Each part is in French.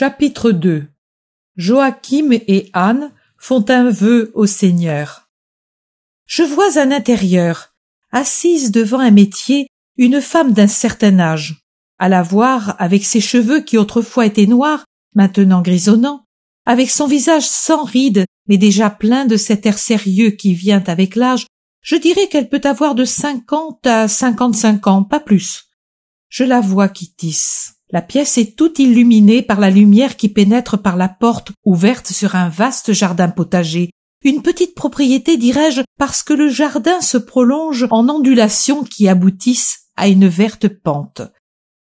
Chapitre 2 Joachim et Anne font un vœu au Seigneur. Je vois un intérieur, assise devant un métier, une femme d'un certain âge. À la voir, avec ses cheveux qui autrefois étaient noirs, maintenant grisonnants, avec son visage sans rides, mais déjà plein de cet air sérieux qui vient avec l'âge, je dirais qu'elle peut avoir de cinquante à cinquante-cinq ans, pas plus. Je la vois qui tisse la pièce est toute illuminée par la lumière qui pénètre par la porte ouverte sur un vaste jardin potager. Une petite propriété, dirais-je, parce que le jardin se prolonge en ondulations qui aboutissent à une verte pente.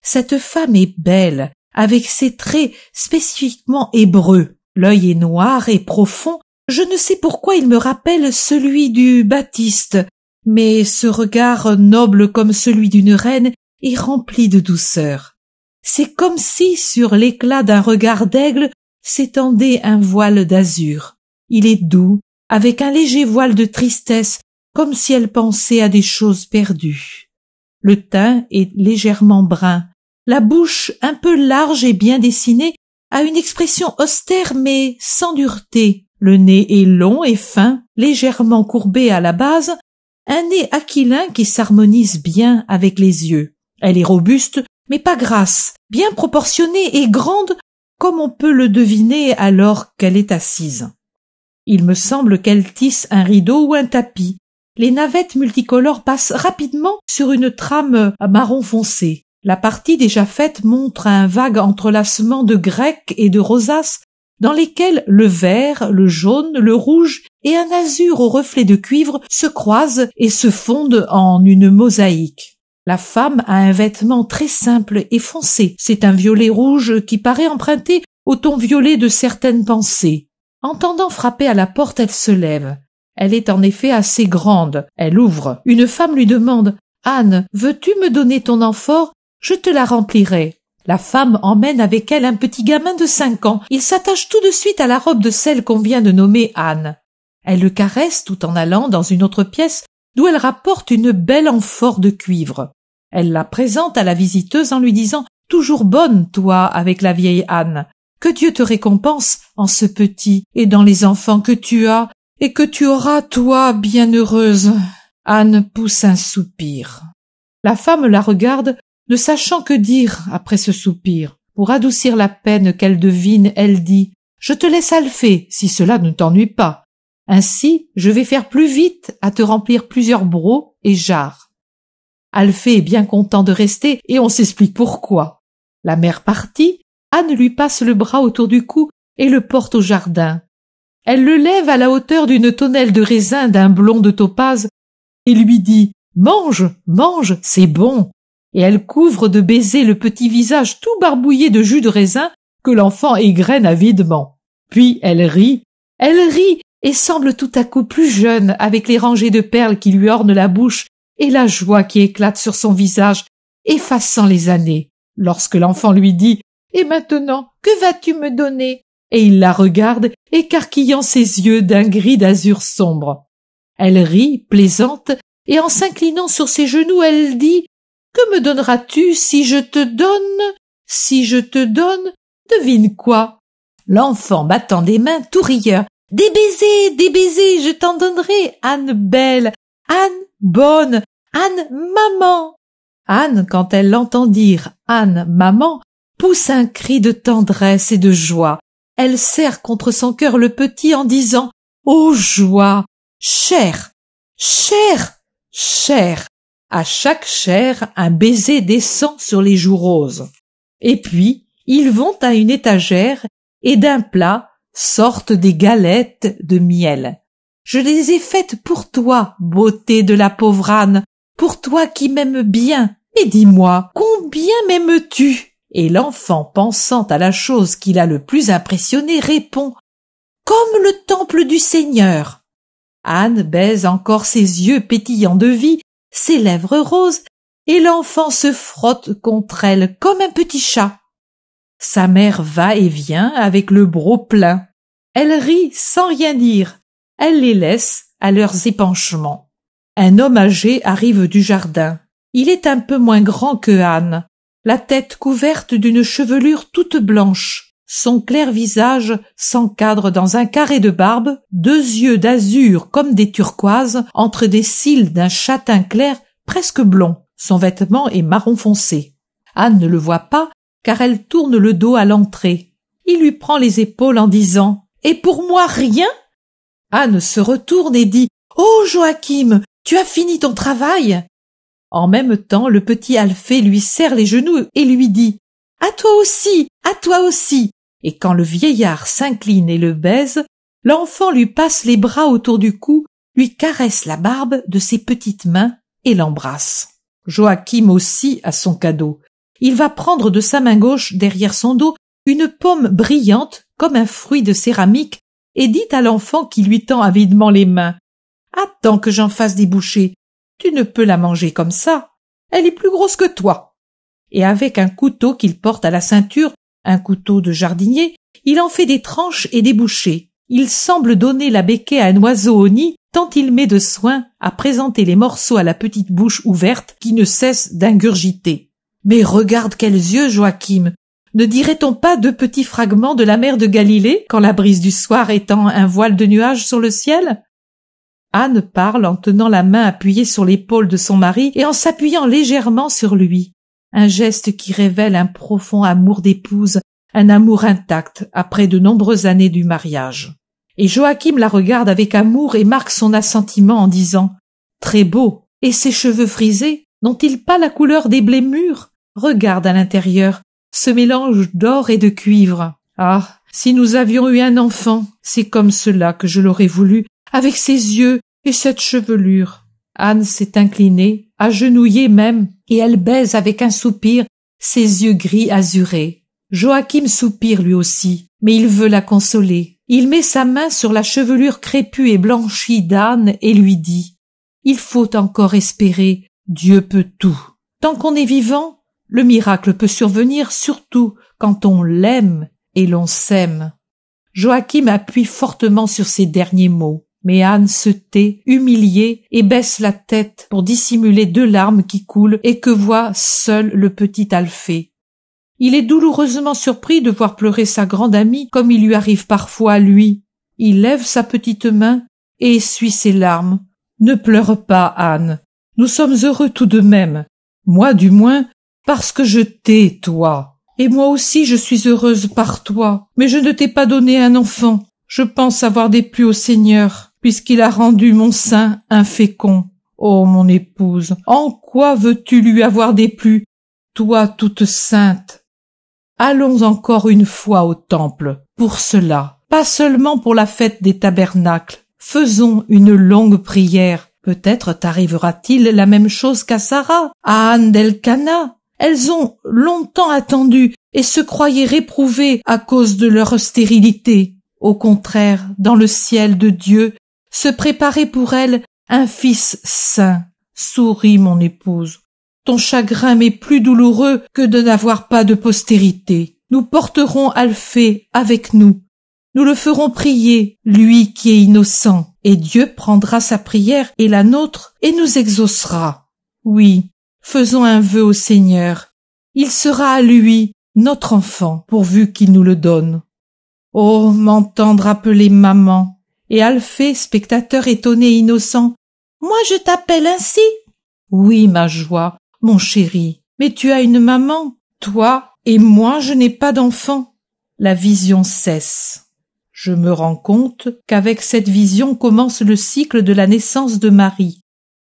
Cette femme est belle, avec ses traits spécifiquement hébreux. L'œil est noir et profond. Je ne sais pourquoi il me rappelle celui du Baptiste, mais ce regard noble comme celui d'une reine est rempli de douceur c'est comme si sur l'éclat d'un regard d'aigle s'étendait un voile d'azur. Il est doux, avec un léger voile de tristesse, comme si elle pensait à des choses perdues. Le teint est légèrement brun, la bouche un peu large et bien dessinée a une expression austère mais sans dureté. Le nez est long et fin, légèrement courbé à la base, un nez aquilin qui s'harmonise bien avec les yeux. Elle est robuste, mais pas grasse, bien proportionnée et grande comme on peut le deviner alors qu'elle est assise. Il me semble qu'elle tisse un rideau ou un tapis. Les navettes multicolores passent rapidement sur une trame marron foncé. La partie déjà faite montre un vague entrelacement de grecs et de rosaces dans lesquels le vert, le jaune, le rouge et un azur au reflet de cuivre se croisent et se fondent en une mosaïque. La femme a un vêtement très simple et foncé. C'est un violet rouge qui paraît emprunté au ton violet de certaines pensées. Entendant frapper à la porte, elle se lève. Elle est en effet assez grande. Elle ouvre. Une femme lui demande Anne, veux-tu me donner ton amphore Je te la remplirai. La femme emmène avec elle un petit gamin de cinq ans. Il s'attache tout de suite à la robe de celle qu'on vient de nommer Anne. Elle le caresse tout en allant dans une autre pièce d'où elle rapporte une belle amphore de cuivre. Elle la présente à la visiteuse en lui disant Toujours bonne, toi, avec la vieille Anne. Que Dieu te récompense en ce petit et dans les enfants que tu as et que tu auras, toi, bienheureuse. Anne pousse un soupir. La femme la regarde, ne sachant que dire après ce soupir. Pour adoucir la peine qu'elle devine, elle dit Je te laisse alfer, si cela ne t'ennuie pas. Ainsi, je vais faire plus vite à te remplir plusieurs brocs et jarres. Alphée est bien content de rester et on s'explique pourquoi. La mère partie, Anne lui passe le bras autour du cou et le porte au jardin. Elle le lève à la hauteur d'une tonnelle de raisin d'un blond de topaz et lui dit Mange, mange, c'est bon. Et elle couvre de baisers le petit visage tout barbouillé de jus de raisin que l'enfant égrène avidement. Puis elle rit, elle rit et semble tout à coup plus jeune avec les rangées de perles qui lui ornent la bouche et la joie qui éclate sur son visage, effaçant les années, lorsque l'enfant lui dit Et maintenant, que vas-tu me donner et il la regarde, écarquillant ses yeux d'un gris d'azur sombre. Elle rit, plaisante, et en s'inclinant sur ses genoux, elle dit Que me donneras-tu si je te donne Si je te donne Devine quoi L'enfant battant des mains tout rieur. Des baisers, des baisers, je t'en donnerai, Anne belle, Anne bonne, Anne maman. Anne, quand elle l'entend dire Anne maman, pousse un cri de tendresse et de joie. Elle serre contre son cœur le petit en disant Oh joie. Cher. Cher. Cher. À chaque chair, un baiser descend sur les joues roses. Et puis, ils vont à une étagère et d'un plat sortent des galettes de miel. Je les ai faites pour toi, beauté de la pauvre Anne pour toi qui m'aimes bien. Mais dis-moi, combien m'aimes-tu Et l'enfant, pensant à la chose qui l'a le plus impressionné, répond Comme le temple du Seigneur. Anne baise encore ses yeux pétillants de vie, ses lèvres roses, et l'enfant se frotte contre elle comme un petit chat. Sa mère va et vient avec le bro plein. Elle rit sans rien dire. Elle les laisse à leurs épanchements. Un homme âgé arrive du jardin. Il est un peu moins grand que Anne, la tête couverte d'une chevelure toute blanche. Son clair visage s'encadre dans un carré de barbe, deux yeux d'azur comme des turquoises entre des cils d'un châtain clair presque blond. Son vêtement est marron foncé. Anne ne le voit pas car elle tourne le dos à l'entrée. Il lui prend les épaules en disant Et pour moi rien Anne se retourne et dit Oh Joachim, tu as fini ton travail. En même temps, le petit Alphée lui serre les genoux et lui dit À toi aussi, à toi aussi. Et quand le vieillard s'incline et le baise, l'enfant lui passe les bras autour du cou, lui caresse la barbe de ses petites mains et l'embrasse. Joachim aussi a son cadeau. Il va prendre de sa main gauche derrière son dos une pomme brillante comme un fruit de céramique et dit à l'enfant qui lui tend avidement les mains Attends que j'en fasse des bouchées. Tu ne peux la manger comme ça. Elle est plus grosse que toi. Et avec un couteau qu'il porte à la ceinture, un couteau de jardinier, il en fait des tranches et des bouchées. Il semble donner la béquée à un oiseau au nid, tant il met de soin à présenter les morceaux à la petite bouche ouverte qui ne cesse d'ingurgiter. Mais regarde quels yeux, Joachim. Ne dirait-on pas deux petits fragments de la mer de Galilée quand la brise du soir étend un voile de nuages sur le ciel? Anne parle en tenant la main appuyée sur l'épaule de son mari et en s'appuyant légèrement sur lui. Un geste qui révèle un profond amour d'épouse, un amour intact après de nombreuses années du mariage. Et Joachim la regarde avec amour et marque son assentiment en disant Très beau. Et ses cheveux frisés n'ont-ils pas la couleur des blés mûrs? Regarde à l'intérieur ce mélange d'or et de cuivre. Ah. Si nous avions eu un enfant, c'est comme cela que je l'aurais voulu, avec ses yeux et cette chevelure. Anne s'est inclinée, agenouillée même, et elle baise avec un soupir ses yeux gris azurés. Joachim soupire lui aussi, mais il veut la consoler. Il met sa main sur la chevelure crépue et blanchie d'Anne et lui dit Il faut encore espérer, Dieu peut tout. Tant qu'on est vivant, le miracle peut survenir surtout quand on l'aime et l'on s'aime. Joachim appuie fortement sur ces derniers mots. Mais Anne se tait, humiliée, et baisse la tête pour dissimuler deux larmes qui coulent et que voit seul le petit Alphée. Il est douloureusement surpris de voir pleurer sa grande amie comme il lui arrive parfois à lui. Il lève sa petite main et essuie ses larmes. Ne pleure pas, Anne. Nous sommes heureux tout de même. Moi, du moins, parce que je t'ai, toi. Et moi aussi, je suis heureuse par toi. Mais je ne t'ai pas donné un enfant. Je pense avoir déplu au Seigneur puisqu'il a rendu mon sein infécond. Ô oh, mon épouse, en quoi veux-tu lui avoir déplu, toi toute sainte Allons encore une fois au temple, pour cela, pas seulement pour la fête des tabernacles. Faisons une longue prière. Peut-être t'arrivera-t-il la même chose qu'à Sarah, à Anne Delcana. Elles ont longtemps attendu et se croyaient réprouvées à cause de leur stérilité. Au contraire, dans le ciel de Dieu, se préparer pour elle un fils saint. Souris, mon épouse. Ton chagrin m'est plus douloureux que de n'avoir pas de postérité. Nous porterons Alphée avec nous. Nous le ferons prier, lui qui est innocent, et Dieu prendra sa prière et la nôtre et nous exaucera. Oui, faisons un vœu au Seigneur. Il sera à lui, notre enfant, pourvu qu'il nous le donne. Oh, m'entendre appeler maman, et Alphée, spectateur étonné innocent. Moi, je t'appelle ainsi? Oui, ma joie, mon chéri, mais tu as une maman, toi, et moi, je n'ai pas d'enfant. La vision cesse. Je me rends compte qu'avec cette vision commence le cycle de la naissance de Marie.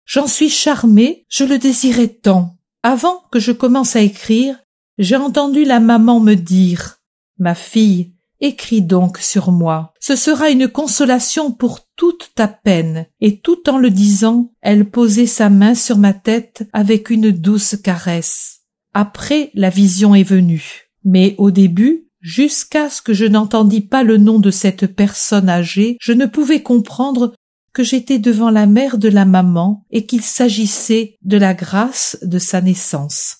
J'en suis charmée, je le désirais tant. Avant que je commence à écrire, j'ai entendu la maman me dire Ma fille, Écris donc sur moi. Ce sera une consolation pour toute ta peine. Et tout en le disant, elle posait sa main sur ma tête avec une douce caresse. Après, la vision est venue. Mais au début, jusqu'à ce que je n'entendis pas le nom de cette personne âgée, je ne pouvais comprendre que j'étais devant la mère de la maman et qu'il s'agissait de la grâce de sa naissance.